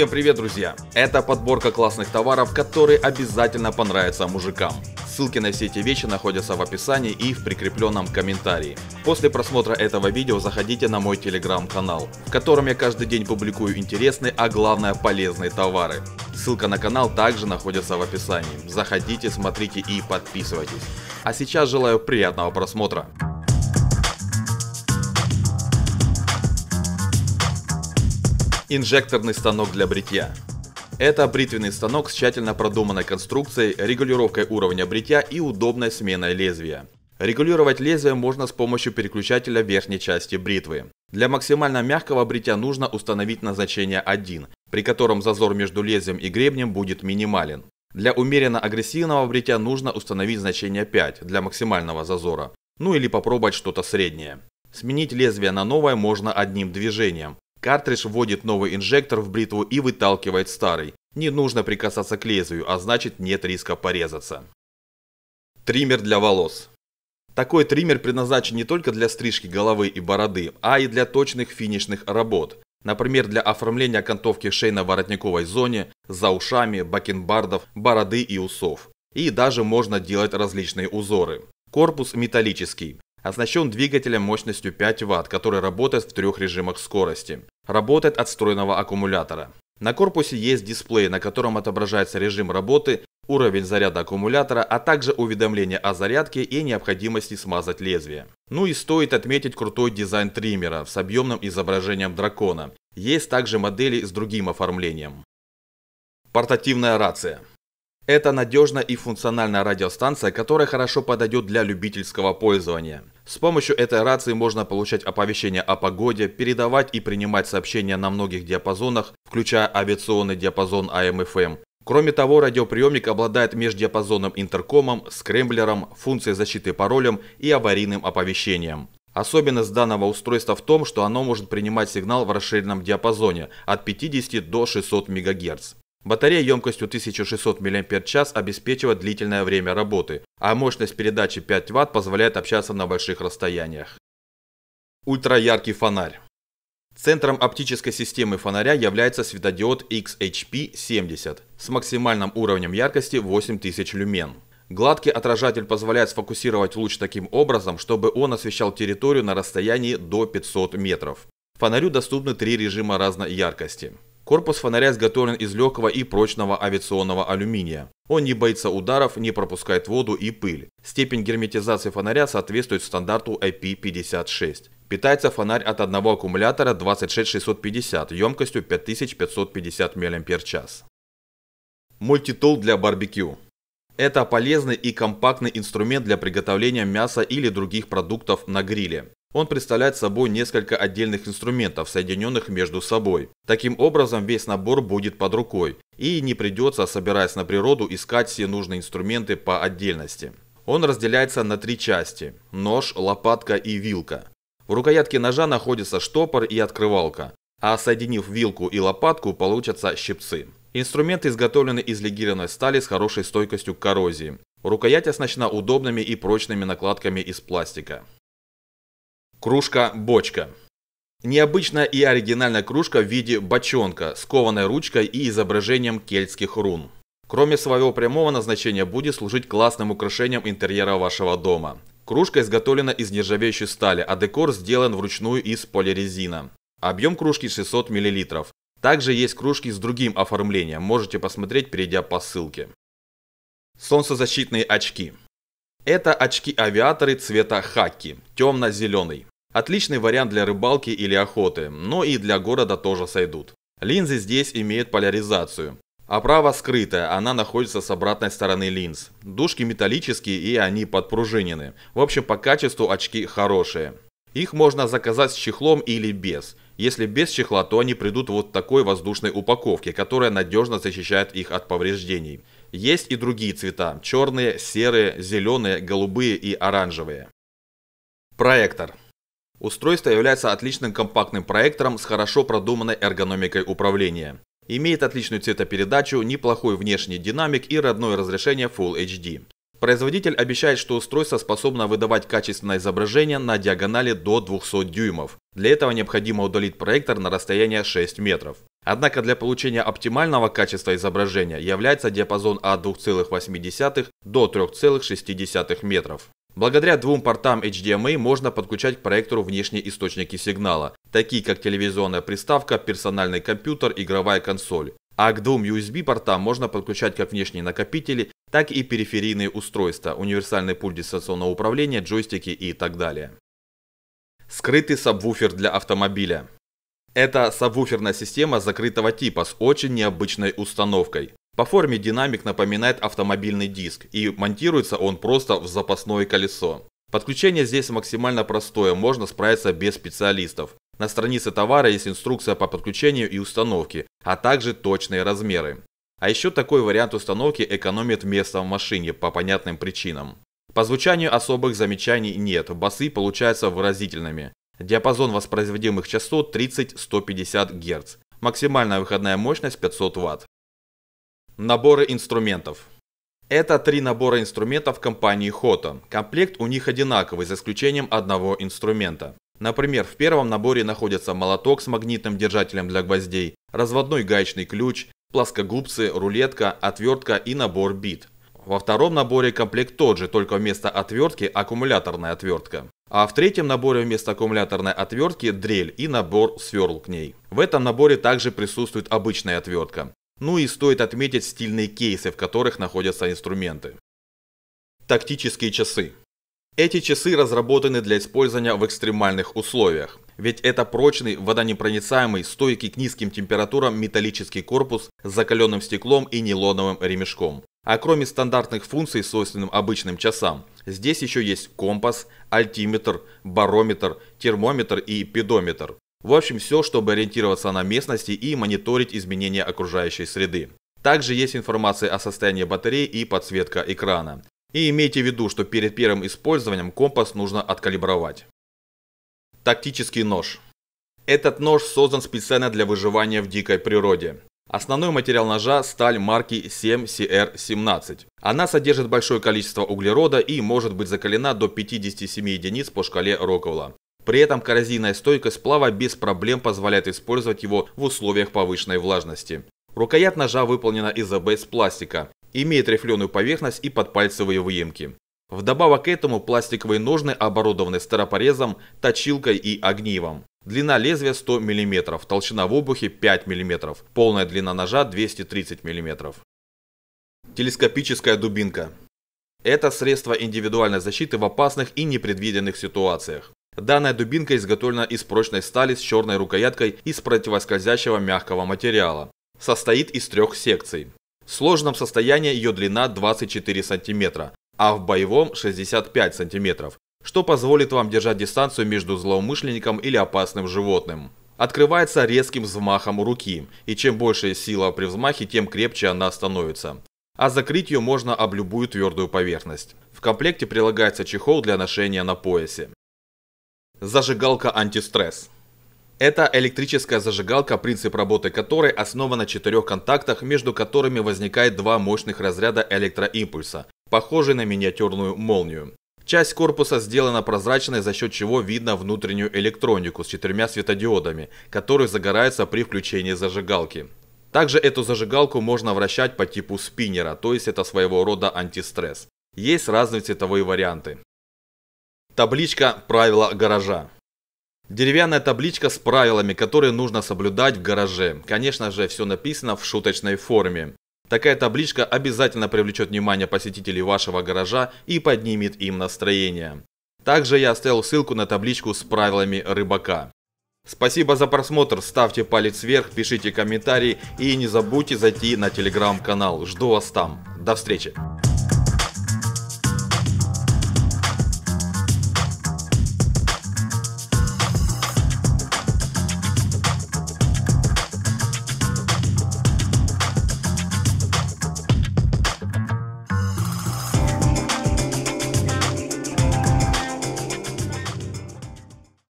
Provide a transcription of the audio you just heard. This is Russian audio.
Всем привет, друзья! Это подборка классных товаров, которые обязательно понравятся мужикам. Ссылки на все эти вещи находятся в описании и в прикрепленном комментарии. После просмотра этого видео заходите на мой телеграм-канал, в котором я каждый день публикую интересные, а главное полезные товары. Ссылка на канал также находится в описании. Заходите, смотрите и подписывайтесь. А сейчас желаю приятного просмотра. Инжекторный станок для бритья. Это бритвенный станок с тщательно продуманной конструкцией, регулировкой уровня бритья и удобной сменой лезвия. Регулировать лезвие можно с помощью переключателя верхней части бритвы. Для максимально мягкого бритья нужно установить назначение 1, при котором зазор между лезвием и гребнем будет минимален. Для умеренно агрессивного бритья нужно установить значение 5 для максимального зазора, ну или попробовать что-то среднее. Сменить лезвие на новое можно одним движением, Картридж вводит новый инжектор в бритву и выталкивает старый. Не нужно прикасаться к лезвию, а значит нет риска порезаться. Триммер для волос. Такой триммер предназначен не только для стрижки головы и бороды, а и для точных финишных работ. Например, для оформления окантовки шеи на воротниковой зоне, за ушами, бакенбардов, бороды и усов. И даже можно делать различные узоры. Корпус металлический, оснащен двигателем мощностью 5 Вт, который работает в трех режимах скорости работает от встроенного аккумулятора. На корпусе есть дисплей, на котором отображается режим работы, уровень заряда аккумулятора, а также уведомление о зарядке и необходимости смазать лезвие. Ну и стоит отметить крутой дизайн триммера с объемным изображением дракона. Есть также модели с другим оформлением. Портативная рация. Это надежная и функциональная радиостанция, которая хорошо подойдет для любительского пользования. С помощью этой рации можно получать оповещения о погоде, передавать и принимать сообщения на многих диапазонах, включая авиационный диапазон АМФМ. Кроме того, радиоприемник обладает междиапазонным интеркомом, скремблером, функцией защиты паролем и аварийным оповещением. Особенность данного устройства в том, что оно может принимать сигнал в расширенном диапазоне от 50 до 600 МГц. Батарея емкостью 1600 мАч обеспечивает длительное время работы, а мощность передачи 5 Вт позволяет общаться на больших расстояниях. Ультраяркий фонарь. Центром оптической системы фонаря является светодиод XHP-70 с максимальным уровнем яркости 8000 люмен. Гладкий отражатель позволяет сфокусировать луч таким образом, чтобы он освещал территорию на расстоянии до 500 метров. Фонарю доступны три режима разной яркости. Корпус фонаря изготовлен из легкого и прочного авиационного алюминия. Он не боится ударов, не пропускает воду и пыль. Степень герметизации фонаря соответствует стандарту IP56. Питается фонарь от одного аккумулятора 26650 емкостью 5550 мАч. Мультитул для барбекю. Это полезный и компактный инструмент для приготовления мяса или других продуктов на гриле. Он представляет собой несколько отдельных инструментов, соединенных между собой. Таким образом, весь набор будет под рукой, и не придется, собираясь на природу, искать все нужные инструменты по отдельности. Он разделяется на три части – нож, лопатка и вилка. В рукоятке ножа находится штопор и открывалка, а соединив вилку и лопатку, получатся щипцы. Инструменты изготовлены из легированной стали с хорошей стойкостью к коррозии. Рукоять оснащена удобными и прочными накладками из пластика. Кружка-бочка. Необычная и оригинальная кружка в виде бочонка, скованной ручкой и изображением кельтских рун. Кроме своего прямого назначения будет служить классным украшением интерьера вашего дома. Кружка изготовлена из нержавеющей стали, а декор сделан вручную из полирезина. Объем кружки 600 мл. Также есть кружки с другим оформлением, можете посмотреть, перейдя по ссылке. Солнцезащитные очки. Это очки-авиаторы цвета хаки, темно-зеленый. Отличный вариант для рыбалки или охоты, но и для города тоже сойдут. Линзы здесь имеют поляризацию. Оправа а скрытая, она находится с обратной стороны линз. Дужки металлические и они подпружинены. В общем, по качеству очки хорошие. Их можно заказать с чехлом или без. Если без чехла, то они придут в вот такой воздушной упаковке, которая надежно защищает их от повреждений. Есть и другие цвета – черные, серые, зеленые, голубые и оранжевые. Проектор. Устройство является отличным компактным проектором с хорошо продуманной эргономикой управления. Имеет отличную цветопередачу, неплохой внешний динамик и родное разрешение Full HD. Производитель обещает, что устройство способно выдавать качественное изображение на диагонали до 200 дюймов. Для этого необходимо удалить проектор на расстояние 6 метров. Однако для получения оптимального качества изображения является диапазон от 2,8 до 3,6 метров. Благодаря двум портам HDMI можно подключать к проектору внешние источники сигнала, такие как телевизионная приставка, персональный компьютер, игровая консоль. А к двум USB портам можно подключать как внешние накопители, так и периферийные устройства, универсальный пульт дистанционного управления, джойстики и так далее. Скрытый сабвуфер для автомобиля. Это сабвуферная система закрытого типа с очень необычной установкой. По форме динамик напоминает автомобильный диск и монтируется он просто в запасное колесо. Подключение здесь максимально простое, можно справиться без специалистов. На странице товара есть инструкция по подключению и установке, а также точные размеры. А еще такой вариант установки экономит место в машине по понятным причинам. По звучанию особых замечаний нет, басы получаются выразительными. Диапазон воспроизводимых частот 30-150 Гц. Максимальная выходная мощность 500 Вт. Наборы инструментов. Это три набора инструментов компании Hoto. Комплект у них одинаковый, за исключением одного инструмента. Например, в первом наборе находится молоток с магнитным держателем для гвоздей, разводной гаечный ключ, плоскогубцы, рулетка, отвертка и набор бит. Во втором наборе комплект тот же, только вместо отвертки аккумуляторная отвертка. А в третьем наборе вместо аккумуляторной отвертки дрель и набор сверл к ней. В этом наборе также присутствует обычная отвертка. Ну и стоит отметить стильные кейсы, в которых находятся инструменты. Тактические часы. Эти часы разработаны для использования в экстремальных условиях. Ведь это прочный, водонепроницаемый, стойкий к низким температурам металлический корпус с закаленным стеклом и нейлоновым ремешком. А кроме стандартных функций, свойственных обычным часам, здесь еще есть компас, альтиметр, барометр, термометр и педометр. В общем, все, чтобы ориентироваться на местности и мониторить изменения окружающей среды. Также есть информация о состоянии батареи и подсветка экрана. И имейте в виду, что перед первым использованием компас нужно откалибровать. Тактический нож. Этот нож создан специально для выживания в дикой природе. Основной материал ножа – сталь марки 7CR17. Она содержит большое количество углерода и может быть закалена до 57 единиц по шкале Роквелла. При этом коррозийная стойкость сплава без проблем позволяет использовать его в условиях повышенной влажности. Рукоять ножа выполнена из ABS пластика, имеет рифленую поверхность и подпальцевые выемки. Вдобавок к этому пластиковые ножны оборудованы старопорезом, точилкой и огнивом. Длина лезвия 100 мм, толщина в обухе 5 мм, полная длина ножа 230 мм. Телескопическая дубинка. Это средство индивидуальной защиты в опасных и непредвиденных ситуациях. Данная дубинка изготовлена из прочной стали с черной рукояткой из противоскользящего мягкого материала. Состоит из трех секций. В сложном состоянии ее длина 24 см, а в боевом 65 сантиметров, что позволит вам держать дистанцию между злоумышленником или опасным животным. Открывается резким взмахом руки, и чем больше сила при взмахе, тем крепче она становится. А закрыть ее можно об любую твердую поверхность. В комплекте прилагается чехол для ношения на поясе. Зажигалка антистресс. Это электрическая зажигалка, принцип работы которой основан на четырех контактах, между которыми возникает два мощных разряда электроимпульса, похожий на миниатюрную молнию. Часть корпуса сделана прозрачной, за счет чего видно внутреннюю электронику с четырьмя светодиодами, которые загораются при включении зажигалки. Также эту зажигалку можно вращать по типу спиннера, то есть это своего рода антистресс. Есть разные цветовые варианты. Табличка «Правила гаража». Деревянная табличка с правилами, которые нужно соблюдать в гараже. Конечно же, все написано в шуточной форме. Такая табличка обязательно привлечет внимание посетителей вашего гаража и поднимет им настроение. Также я оставил ссылку на табличку с правилами рыбака. Спасибо за просмотр, ставьте палец вверх, пишите комментарии и не забудьте зайти на телеграм-канал. Жду вас там. До встречи!